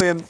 bien.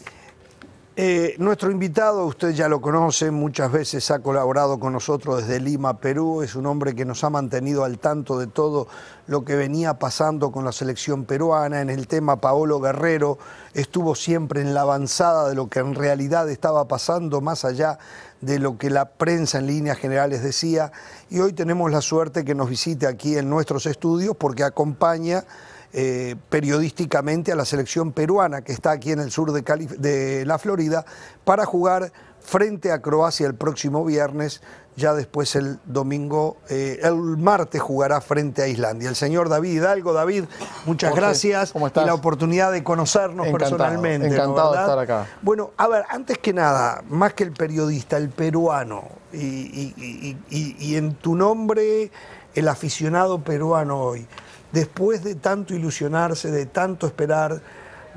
Eh, nuestro invitado, usted ya lo conoce, muchas veces ha colaborado con nosotros desde Lima, Perú, es un hombre que nos ha mantenido al tanto de todo lo que venía pasando con la selección peruana, en el tema Paolo Guerrero, estuvo siempre en la avanzada de lo que en realidad estaba pasando, más allá de lo que la prensa en líneas generales decía, y hoy tenemos la suerte que nos visite aquí en nuestros estudios porque acompaña eh, periodísticamente a la selección peruana que está aquí en el sur de, la Florida para jugar frente a Croacia el próximo viernes, ya después el domingo, eh, el martes jugará frente a Islandia. El señor David Hidalgo, David, muchas gracias y la oportunidad de conocernos personalmente. Encantado estar acá. Bueno, a ver, antes que nada, más que el periodista, el peruano, y en tu nombre, el aficionado peruano hoy después de tanto ilusionarse, de tanto esperar,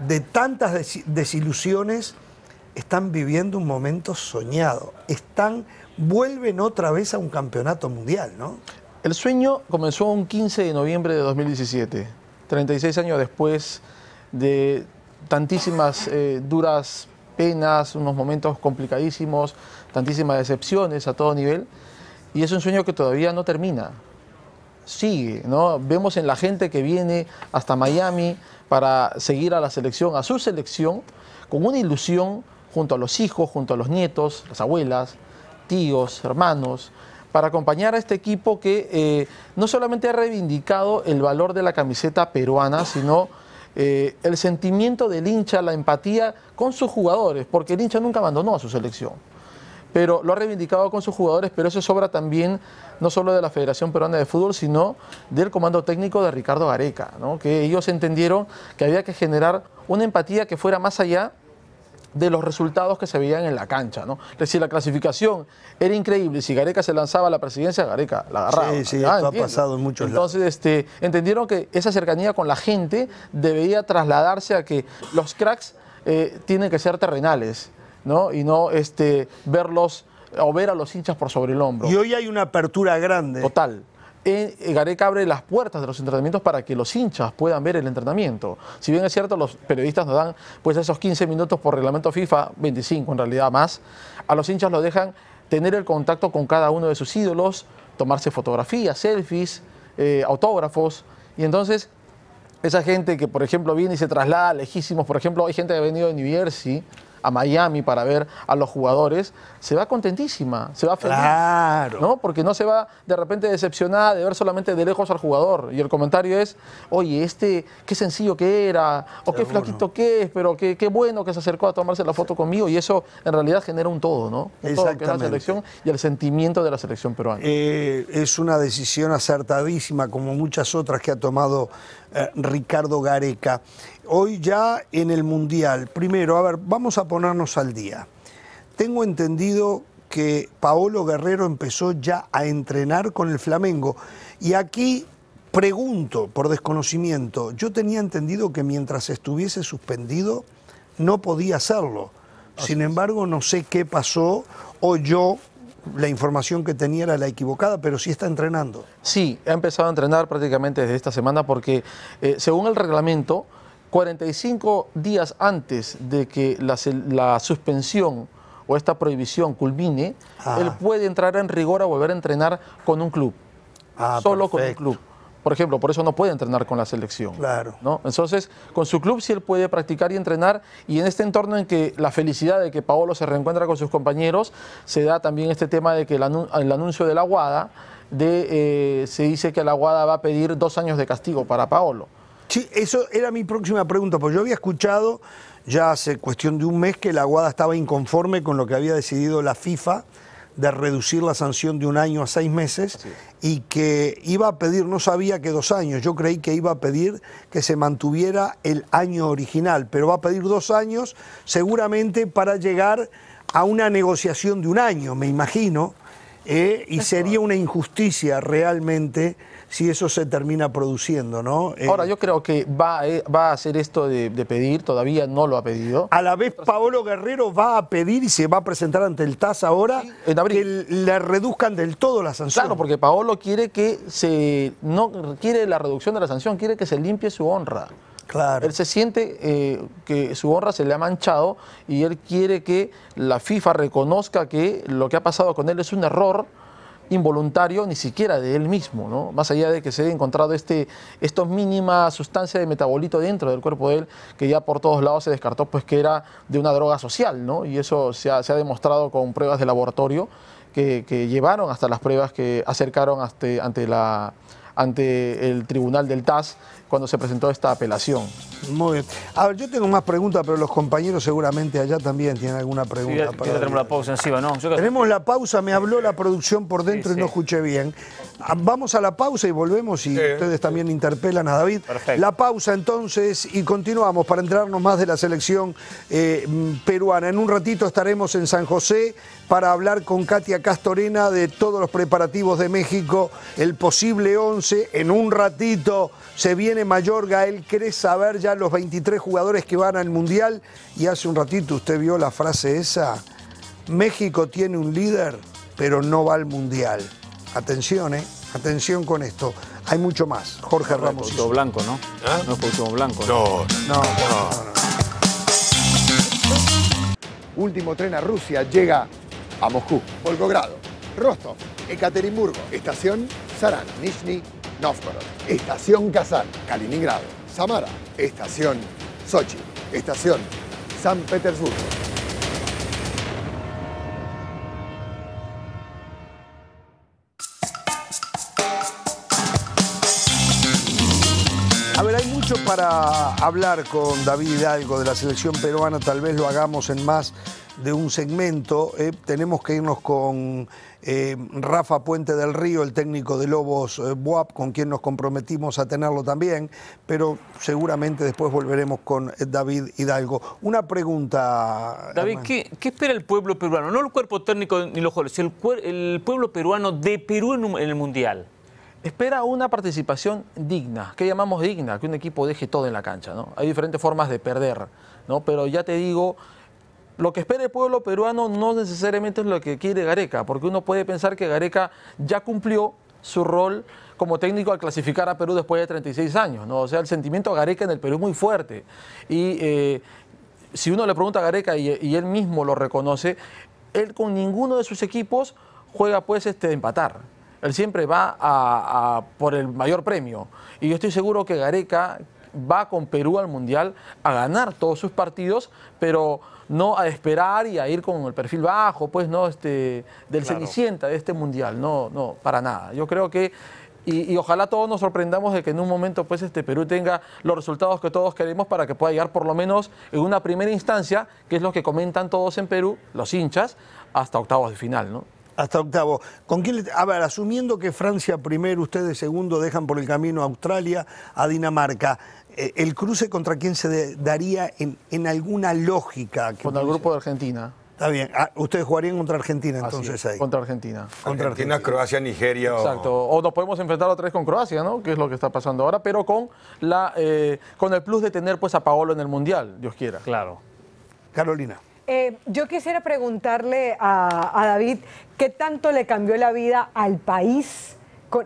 de tantas desilusiones, están viviendo un momento soñado. Están, vuelven otra vez a un campeonato mundial, ¿no? El sueño comenzó un 15 de noviembre de 2017, 36 años después de tantísimas eh, duras penas, unos momentos complicadísimos, tantísimas decepciones a todo nivel. Y es un sueño que todavía no termina sigue, ¿no? Vemos en la gente que viene hasta Miami para seguir a la selección, a su selección, con una ilusión junto a los hijos, junto a los nietos, las abuelas, tíos, hermanos, para acompañar a este equipo que eh, no solamente ha reivindicado el valor de la camiseta peruana, sino eh, el sentimiento del hincha, la empatía con sus jugadores, porque el hincha nunca abandonó a su selección pero lo ha reivindicado con sus jugadores, pero eso sobra también no solo de la Federación Peruana de Fútbol, sino del comando técnico de Ricardo Gareca, que ellos entendieron que había que generar una empatía que fuera más allá de los resultados que se veían en la cancha, ¿no? decir, la clasificación era increíble, si Gareca se lanzaba a la presidencia, Gareca la agarraba. Sí, sí, esto ha pasado en muchos Entonces, este, entendieron que esa cercanía con la gente debía trasladarse a que los cracks eh, tienen que ser terrenales ¿no? Y no este, verlos o ver a los hinchas por sobre el hombro. Y hoy hay una apertura grande. Total. Eh, eh, Gareca abre las puertas de los entrenamientos para que los hinchas puedan ver el entrenamiento. Si bien es cierto, los periodistas nos dan pues esos 15 minutos por reglamento FIFA, 25 en realidad más, a los hinchas lo dejan tener el contacto con cada uno de sus ídolos, tomarse fotografías, selfies, eh, autógrafos, y entonces esa gente que por ejemplo viene y se traslada lejísimos, por ejemplo hay gente que ha venido de New Jersey, a Miami para ver a los jugadores, se va contentísima, se va feliz. Claro. ¿no? Porque no se va de repente decepcionada de ver solamente de lejos al jugador. Y el comentario es, oye, este, qué sencillo que era, o qué flaquito que es, pero qué, qué, bueno que se acercó a tomarse la foto conmigo. Y eso en realidad genera un todo, ¿no? Un todo que es la selección y el sentimiento de la selección peruana. Eh, es una decisión acertadísima, como muchas otras que ha tomado eh, Ricardo Gareca. Hoy ya en el Mundial, primero, a ver, vamos a ponernos al día. Tengo entendido que Paolo Guerrero empezó ya a entrenar con el Flamengo. Y aquí pregunto, por desconocimiento, yo tenía entendido que mientras estuviese suspendido no podía hacerlo. Sin embargo, no sé qué pasó o yo la información que tenía era la equivocada, pero sí está entrenando. Sí, ha empezado a entrenar prácticamente desde esta semana porque eh, según el reglamento, 45 días antes de que la, suspensión o esta prohibición culmine, ah. él puede entrar en rigor a volver a entrenar con un club. Ah, solo con un club por ejemplo, por eso no puede entrenar con la selección. Claro. ¿no? Entonces, con su club sí él puede practicar y entrenar. Y en este entorno en que la felicidad de que Paolo se reencuentra con sus compañeros, se da también este tema de que el, anuncio de la Guada, eh, se dice que la Guada va a pedir dos años de castigo para Paolo. Sí, eso era mi próxima pregunta, porque yo había escuchado ya hace cuestión de un mes que la Guada estaba inconforme con lo que había decidido la FIFA de reducir la sanción de un año a seis meses y que iba a pedir, no sabía que dos años, yo creí que iba a pedir que se mantuviera el año original, pero va a pedir dos años seguramente para llegar a una negociación de un año, me imagino, eh, y sería una injusticia realmente si eso se termina produciendo, ¿no? Eh, ahora, yo creo que va, eh, va a hacer esto de, pedir, todavía no lo ha pedido. A la vez, Paolo Guerrero va a pedir y se va a presentar ante el TAS ahora que le reduzcan del todo la sanción. Claro, porque Paolo quiere que se. no quiere la reducción de la sanción, quiere que se limpie su honra. Claro. Él se siente eh, que su honra se le ha manchado y él quiere que la FIFA reconozca que lo que ha pasado con él es un error involuntario ni siquiera de él mismo, ¿no? más allá de que se haya encontrado este, esta mínima sustancia de metabolito dentro del cuerpo de él, que ya por todos lados se descartó pues que era de una droga social, ¿no? y eso se ha, demostrado con pruebas de laboratorio que, que, llevaron hasta las pruebas que acercaron hasta, ante la ante el tribunal del TAS cuando se presentó esta apelación. Muy bien. A ver, yo tengo más preguntas, pero los compañeros seguramente allá también tienen alguna pregunta. tenemos la pausa encima, ¿no? Tenemos la pausa, me habló la producción por dentro y no escuché bien. Ah, vamos a la pausa y volvemos y ustedes también interpelan a David. La pausa entonces y continuamos para entrarnos más de la selección eh, peruana. En un ratito estaremos en San José para hablar con Katia Castorena de todos los preparativos de México, el posible 11 en un ratito se viene Mayor él cree saber ya los 23 jugadores que van al Mundial y hace un ratito usted vio la frase esa, México tiene un líder pero no va al Mundial. Atención, ¿eh? Atención con esto. Hay mucho más. Jorge no, Ramos. ¿Ah? blanco, ¿no? No es blanco. No, no, no. Último tren a Rusia llega a Moscú. Volgogrado, Rostov, Ekaterimburgo, estación Saran, Nizhny Novgorod, Estación Kazán, Kaliningrado, Samara, Estación Sochi, Estación San Petersburgo. A ver, hay mucho para hablar con David Hidalgo de la selección peruana, tal vez lo hagamos en más de un segmento. Eh, tenemos que irnos con eh, Rafa Puente del Río, el técnico de Lobos eh, BUAP con quien nos comprometimos a tenerlo también, pero seguramente después volveremos con David Hidalgo. Una pregunta. David, ¿qué, espera el pueblo peruano? No el cuerpo técnico ni los jóvenes, el, pueblo peruano de Perú en, el Mundial espera una participación digna. ¿Qué llamamos digna? Que un equipo deje todo en la cancha, ¿no? Hay diferentes formas de perder, ¿no? Pero ya te digo, lo que espera el pueblo peruano no necesariamente es lo que quiere Gareca, porque uno puede pensar que Gareca ya cumplió su rol como técnico al clasificar a Perú después de 36 años, ¿no? O sea, el sentimiento Gareca en el Perú es muy fuerte. Y eh, si uno le pregunta a Gareca y, él mismo lo reconoce, él con ninguno de sus equipos juega pues este empatar. Él siempre va por el mayor premio. Y yo estoy seguro que Gareca va con Perú al Mundial a ganar todos sus partidos, pero no a esperar y a ir con el perfil bajo, pues no, este, del cenicienta de este Mundial, no, no, para nada. Yo creo que y, ojalá todos nos sorprendamos de que en un momento pues este Perú tenga los resultados que todos queremos para que pueda llegar por lo menos en una primera instancia, que es lo que comentan todos en Perú, los hinchas, hasta octavos de final, ¿no? Hasta octavo. ¿Con quién A ver, asumiendo que Francia primero, ustedes segundo, dejan por el camino a Australia, a Dinamarca. Eh, el cruce contra quién se daría en, alguna lógica. contra el grupo de Argentina. Está bien. Ah, ustedes jugarían contra Argentina entonces ahí. Contra Argentina. Contra Argentina, Croacia, Nigeria. O... Exacto. O nos podemos enfrentar otra vez con Croacia, ¿no? Que es lo que está pasando ahora, pero con la eh, con el plus de tener pues a Paolo en el Mundial, Dios quiera. Claro. Carolina. Eh, yo quisiera preguntarle a, a David qué tanto le cambió la vida al país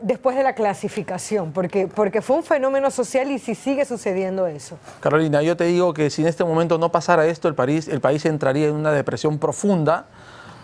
después de la clasificación, porque, fue un fenómeno social y si sigue sucediendo eso. Carolina, yo te digo que si en este momento no pasara esto, el país, el país entraría en una depresión profunda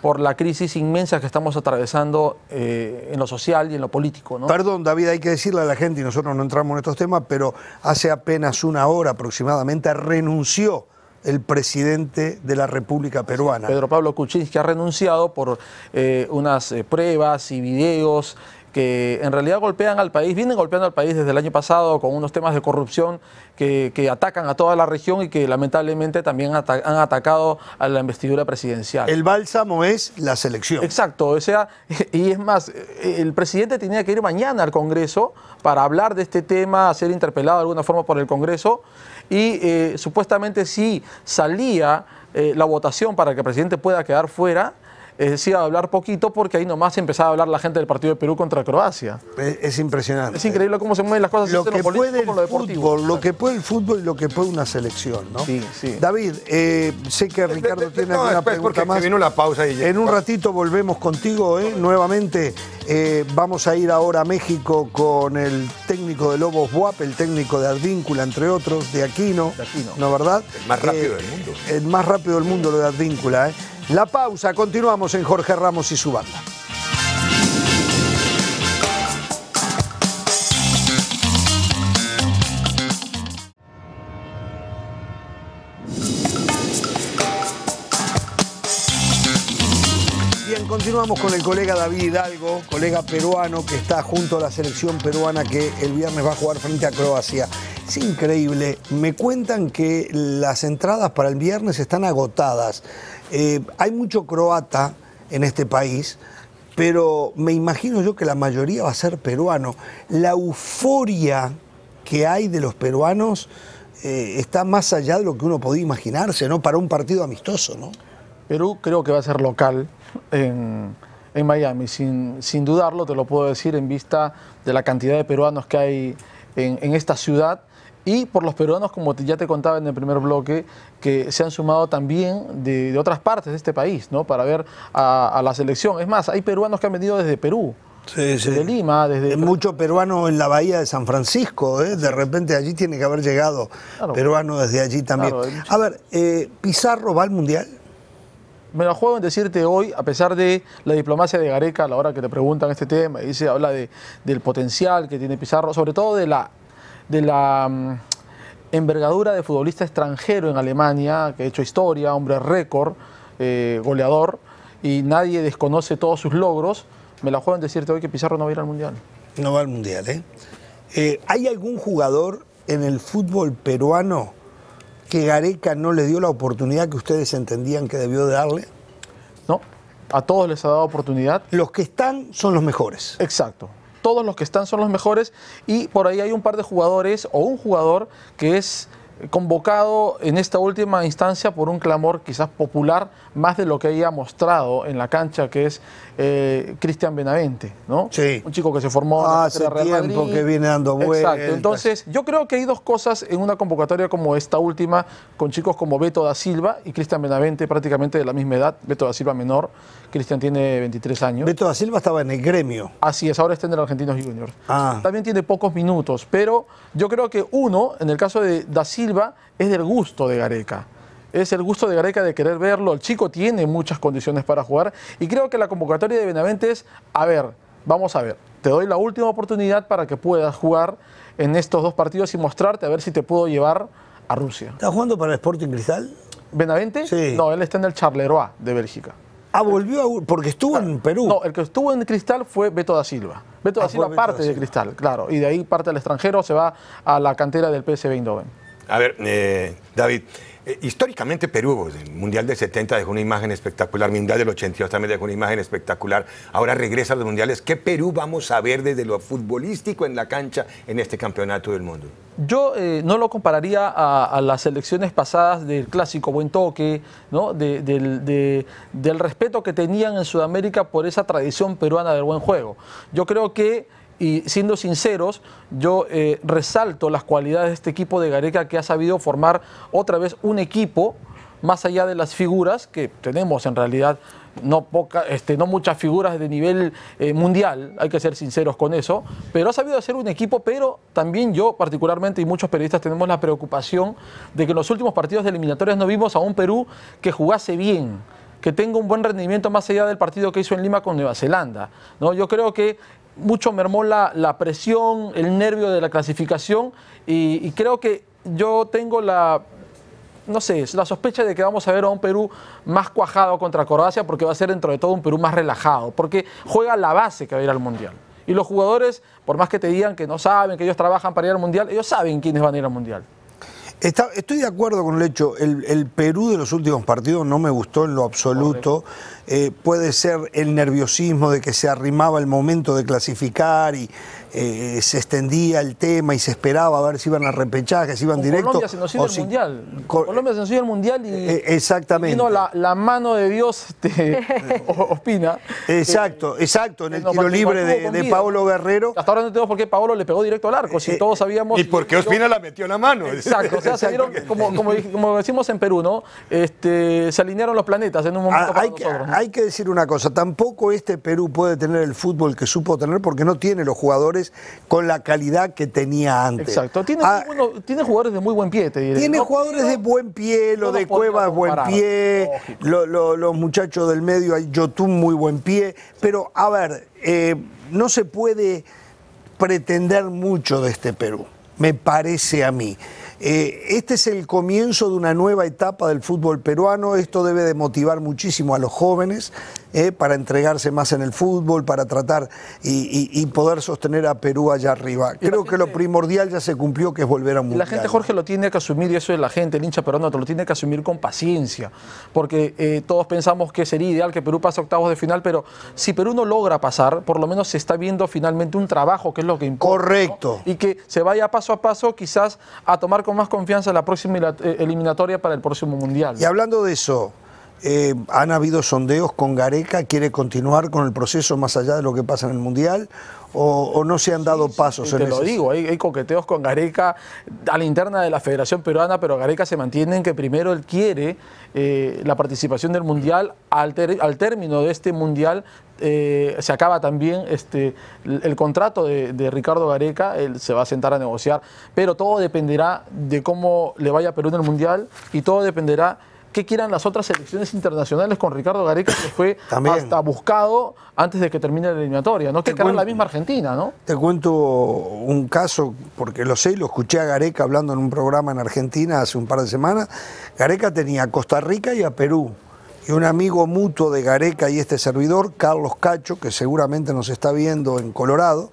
por la crisis inmensa que estamos atravesando eh, en lo social y en lo político. Perdón, David, hay que decirle a la gente, y nosotros no entramos en estos temas, pero hace apenas una hora aproximadamente renunció el presidente de la República Peruana. Pedro Pablo Kuczynski ha renunciado por eh, unas eh, pruebas y videos que en realidad golpean al país, vienen golpeando al país desde el año pasado con unos temas de corrupción que, atacan a toda la región y que lamentablemente también han atacado a la investidura presidencial. El bálsamo es la selección. Exacto, o sea, y es más, el presidente tenía que ir mañana al Congreso para hablar de este tema, ser interpelado de alguna forma por el Congreso y eh, supuestamente si salía eh, la votación para que el presidente pueda quedar fuera, es decir, hablar poquito porque ahí nomás empezaba a hablar la gente del partido de Perú contra Croacia. Es, impresionante. Es increíble cómo se mueven las cosas. Lo, que puede, el fútbol, lo que el fútbol y lo que puede una selección, ¿no? Sí, David, eh, sé que Ricardo tiene una pregunta más. Vino pausa en un ratito volvemos contigo, ¿eh? Nuevamente eh, vamos a ir ahora a México con el técnico de Lobos Buap, el técnico de Advíncula, entre otros, de Aquino, ¿no verdad? El más rápido del mundo. El más rápido del mundo lo de Advíncula, ¿eh? La pausa, continuamos en Jorge Ramos y su banda. bien continuamos con el colega David Hidalgo, colega peruano que está junto a la selección peruana que el viernes va a jugar frente a Croacia. Es increíble, me cuentan que las entradas para el viernes están agotadas. Eh, hay mucho croata en este país, pero me imagino yo que la mayoría va a ser peruano. La euforia que hay de los peruanos eh, está más allá de lo que uno podía imaginarse, ¿no? Para un partido amistoso, ¿no? Perú creo que va a ser local en, Miami, sin, dudarlo, te lo puedo decir, en vista de la cantidad de peruanos que hay en esta ciudad y por los peruanos, como ya te contaba en el primer bloque, que se han sumado también de, otras partes de este país, ¿no? Para ver a, la selección. Es más, hay peruanos que han venido desde Perú. desde Lima, desde... Mucho peruano en la bahía de San Francisco, ¿eh? de repente allí tiene que haber llegado peruanos desde allí también. a ver, eh, ¿Pizarro va al Mundial? me lo juego en decirte hoy, a pesar de la diplomacia de Gareca, a la hora que te preguntan este tema, y se habla del potencial que tiene Pizarro, sobre todo de la de la mm, envergadura de futbolista extranjero en Alemania, que ha hecho historia, hombre récord, eh, goleador, y nadie desconoce todos sus logros, me la juegan decirte hoy que Pizarro no va a ir al Mundial. No va al Mundial, ¿eh? eh hay algún jugador en el fútbol peruano que Gareca no le dio la oportunidad que ustedes entendían que debió de darle? No, a todos les ha dado oportunidad. Los que están son los mejores. Exacto todos los que están son los mejores y por ahí hay un par de jugadores o un jugador que es convocado en esta última instancia por un clamor quizás popular más de lo que haya mostrado en la cancha, que es eh, Cristian Benavente, ¿no? Sí. Un chico que se formó hace tiempo que viene dando vueltas. Exacto. Entonces, yo creo que hay dos cosas en una convocatoria como esta última, con chicos como Beto da Silva y Cristian Benavente, prácticamente de la misma edad. Beto da Silva menor, Cristian tiene 23 años. Beto da Silva estaba en el gremio. Así es, ahora está en el Argentinos Juniors. Ah. También tiene pocos minutos, pero yo creo que uno, en el caso de da Silva, es del gusto de Gareca es el gusto de Gareca de querer verlo. El chico tiene muchas condiciones para jugar y creo que la convocatoria de Benavente es, a ver, vamos a ver, te doy la última oportunidad para que puedas jugar en estos dos partidos y mostrarte a ver si te puedo llevar a Rusia. ¿Está jugando para el Sporting Cristal? ¿Benavente? Sí. No, él está en el Charleroi de Bélgica. Ah, volvió a, porque estuvo en ah, Perú. No, el que estuvo en Cristal fue Beto da Silva. Beto ah, da Silva parte de Cristal, claro. Y de ahí parte al extranjero, se va a la cantera del PSV Eindhoven. A ver, eh, David, eh, históricamente Perú, pues, el Mundial del 70 dejó una imagen espectacular, el Mundial del 82 también dejó una imagen espectacular, ahora regresa a los Mundiales. ¿Qué Perú vamos a ver desde lo futbolístico en la cancha en este campeonato del mundo? Yo eh, no lo compararía a, las elecciones pasadas del clásico buen toque, ¿no? del, del respeto que tenían en Sudamérica por esa tradición peruana del buen juego. Yo creo que y siendo sinceros, yo eh, resalto las cualidades de este equipo de Gareca que ha sabido formar otra vez un equipo más allá de las figuras que tenemos en realidad no, poca, este, no muchas figuras de nivel eh, mundial, hay que ser sinceros con eso, pero ha sabido hacer un equipo, pero también yo particularmente y muchos periodistas tenemos la preocupación de que en los últimos partidos de eliminatorias no vimos a un Perú que jugase bien que tenga un buen rendimiento más allá del partido que hizo en Lima con Nueva Zelanda. ¿no? Yo creo que mucho mermó la, presión, el nervio de la clasificación y, creo que yo tengo la, no sé, la sospecha de que vamos a ver a un Perú más cuajado contra Croacia porque va a ser dentro de todo un Perú más relajado, porque juega la base que va a ir al Mundial. Y los jugadores, por más que te digan que no saben, que ellos trabajan para ir al Mundial, ellos saben quiénes van a ir al Mundial estoy de acuerdo con el hecho, el, Perú de los últimos partidos no me gustó en lo absoluto. Eh, puede ser el nerviosismo de que se arrimaba el momento de clasificar y eh, se extendía el tema y se esperaba a ver si iban a repechaje, si iban directo. Colombia se nos iba el mundial. Colombia se nos iba el mundial y. Eh, eh, exactamente. Vino la, mano de Dios, este, Ospina. Exacto, exacto, en el tiro libre de, Paolo Guerrero. Hasta ahora no entendemos por qué Paolo le pegó directo al arco, si todos sabíamos. Y porque Ospina la metió la mano. Exacto, o sea, se como, decimos en Perú, ¿no? Este, se alinearon los planetas en un momento. Ah, hay que decir una cosa, tampoco este Perú puede tener el fútbol que supo tener porque no tiene los jugadores con la calidad que tenía antes. Exacto. Ah, tiene, jugadores de muy buen pie, te diré. Tiene jugadores de buen pie, lo de Cuevas, buen pie, los muchachos del medio, Yotun, muy buen pie. Pero, a ver, eh, no se puede pretender mucho de este Perú, me parece a mí. Eh, este es el comienzo de una nueva etapa del fútbol peruano, esto debe de motivar muchísimo a los jóvenes, eh, para entregarse más en el fútbol, para tratar y, poder sostener a Perú allá arriba. Creo que lo primordial ya se cumplió, que es volver a un mundial. La gente, Jorge, lo tiene que asumir, y eso es la gente, el hincha peruano, lo tiene que asumir con paciencia, porque eh, todos pensamos que sería ideal que Perú pase octavos de final, pero si Perú no logra pasar, por lo menos se está viendo finalmente un trabajo, que es lo que importa. Correcto. Y que se vaya paso a paso, quizás a tomar con más confianza la próxima eh, eliminatoria para el próximo mundial. Y hablando de eso, eh, han habido sondeos con Gareca, quiere continuar con el proceso más allá de lo que pasa en el Mundial. O, no se han dado pasos Te lo digo, hay, coqueteos con Gareca a la interna de la Federación Peruana, pero Gareca se mantiene en que primero él quiere eh, la participación del Mundial. Al, término de este Mundial eh, se acaba también este, el, contrato de, de, Ricardo Gareca, él se va a sentar a negociar, pero todo dependerá de cómo le vaya a Perú en el Mundial y todo dependerá qué quieran las otras selecciones internacionales con Ricardo Gareca, que fue hasta buscado antes de que termine la eliminatoria, ¿no? Que en la misma Argentina, ¿no? Te cuento un caso, porque lo sé, lo escuché a Gareca hablando en un programa en Argentina hace un par de semanas. Gareca tenía a Costa Rica y a Perú. Y un amigo mutuo de Gareca y este servidor, Carlos Cacho, que seguramente nos está viendo en Colorado,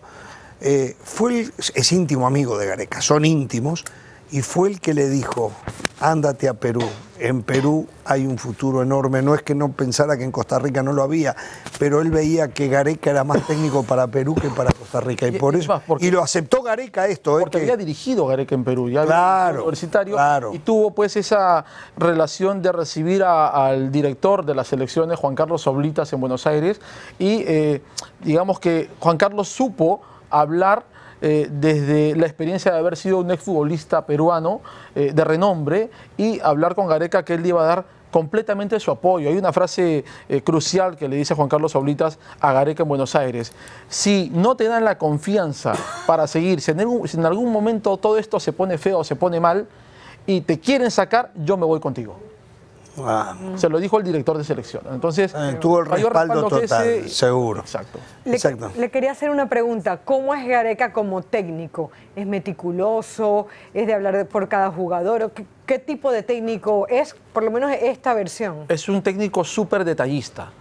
eh, fue es íntimo amigo de Gareca, son íntimos y fue el que le dijo, ándate a Perú, en Perú hay un futuro enorme. No es que no pensara que en Costa Rica no lo había, pero él veía que Gareca era más técnico para Perú que para Costa Rica. Y, por eso. y lo aceptó Gareca esto. ¿eh? Porque había dirigido Gareca en Perú, ya universitario. Claro. Y tuvo pues esa relación de recibir al director de las elecciones, eh, Juan Carlos Oblitas, en Buenos Aires. Y eh, digamos que Juan Carlos supo hablar eh, desde la experiencia de haber sido un exfutbolista peruano eh, de renombre y hablar con Gareca que él iba a dar completamente su apoyo. Hay una frase eh, crucial que le dice Juan Carlos Aulitas a Gareca en Buenos Aires. Si no te dan la confianza para seguir, si en, en algún momento todo esto se pone feo, o se pone mal y te quieren sacar, yo me voy contigo. Se lo dijo el director de selección. Entonces, eh, tuvo el respaldo, total, seguro. Exacto. Le, quería hacer una pregunta. ¿Cómo es Gareca como técnico? ¿Es meticuloso? ¿Es de hablar por cada jugador? ¿Qué, ¿Qué, tipo de técnico es, por lo menos esta versión? Es un técnico súper detallista.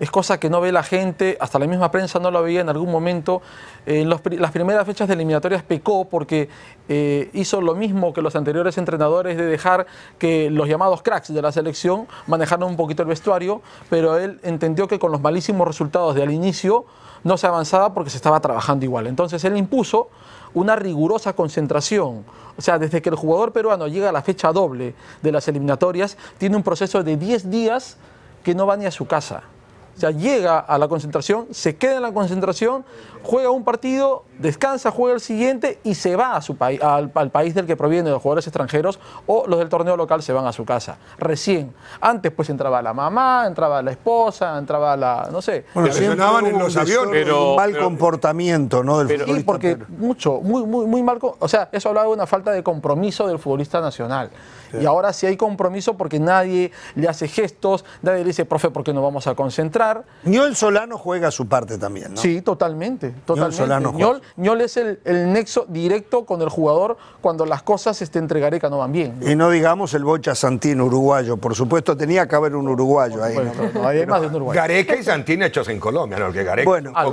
Es cosa que no ve la gente, hasta la misma prensa no lo veía en algún momento. en las primeras fechas de eliminatorias pecó porque eh, hizo lo mismo que los anteriores entrenadores de dejar que los llamados cracks de la selección manejaran un poquito el vestuario, pero él entendió que con los malísimos resultados de al inicio no se avanzaba porque se estaba trabajando igual. Entonces él impuso una rigurosa concentración. O sea, desde que el jugador peruano llega a la fecha doble de las eliminatorias, tiene un proceso de 10 días que no va ni a su casa. O sea, llega a la concentración, se queda en la concentración, juega un partido, descansa, juega el siguiente y se va a su país, al, país del que proviene, los jugadores extranjeros o los del torneo local se van a su casa. Recién. Antes pues entraba la mamá, entraba la esposa, entraba la, no sé. Bueno, en los aviones. Pero, un mal comportamiento, ¿no? Del futbolista. Sí, porque mucho, muy, muy, muy mal, o sea, eso hablaba de una falta de compromiso del futbolista nacional. Y ahora sí hay compromiso porque nadie le hace gestos, nadie le dice, profe, ¿por qué no vamos a concentrar? Niol Solano juega su parte también, ¿no? Sí, totalmente. totalmente. Solano Ñol es el, nexo directo con el jugador cuando las cosas este, entre Gareca no van bien. Y no digamos el Bocha Santín uruguayo. Por supuesto, tenía que haber un uruguayo ahí. Gareca y Santín hechos en Colombia, ¿no? Gareca, bueno, ah,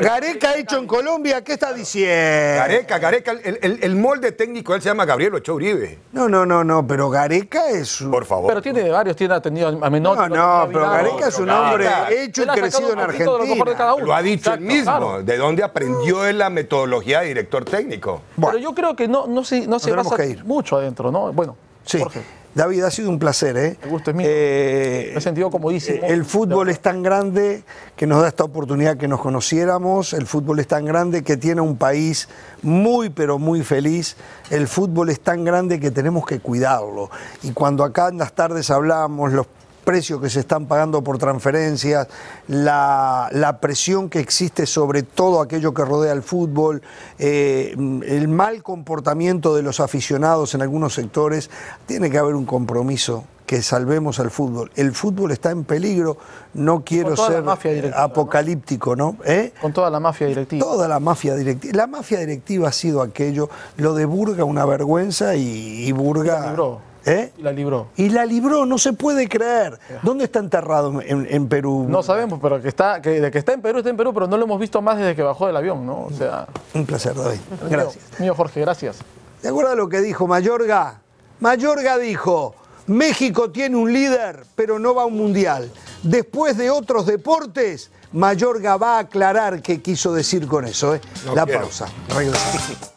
Gareca hecho en Colombia, ¿qué está diciendo? Gareca, Gareca, el, molde técnico, él se llama Gabriel Ocho Uribe. No, no, no, no, pero Gareca es... Por favor. Pero tiene varios, tiene atendido a menor. No, no, pero Gareca es un hombre... Hecho y crecido en Argentina. lo, ha dicho él mismo. De dónde aprendió él la metodología de director técnico. Bueno. Pero yo creo que no, no se, no ir. mucho adentro, ¿no? Bueno, sí. David, ha sido un placer. ¿eh? es mío. Eh, Me he sentido como dice, eh, El fútbol es tan grande que nos da esta oportunidad que nos conociéramos. El fútbol es tan grande que tiene un país muy, pero muy feliz. El fútbol es tan grande que tenemos que cuidarlo. Y cuando acá en las tardes hablábamos, los precios que se están pagando por transferencias, la, presión que existe sobre todo aquello que rodea al fútbol, eh, el mal comportamiento de los aficionados en algunos sectores, tiene que haber un compromiso que salvemos al fútbol. El fútbol está en peligro, no quiero ser apocalíptico, ¿no? ¿Eh? Con toda la mafia directiva. Toda la mafia directiva. La mafia directiva ha sido aquello, lo de Burga una vergüenza y Burga... ¿Eh? Y la libró. Y la libró, no se puede creer. ¿Dónde está enterrado en, Perú? No sabemos, pero que está, que, de que está en Perú, está en Perú, pero no lo hemos visto más desde que bajó del avión, ¿no? O sea. Un placer, David. Gracias. Mío, Jorge, gracias. ¿De acuerdo a lo que dijo Mayorga? Mayorga dijo: México tiene un líder, pero no va a un mundial. Después de otros deportes, Mayorga va a aclarar qué quiso decir con eso. ¿eh? la pausa.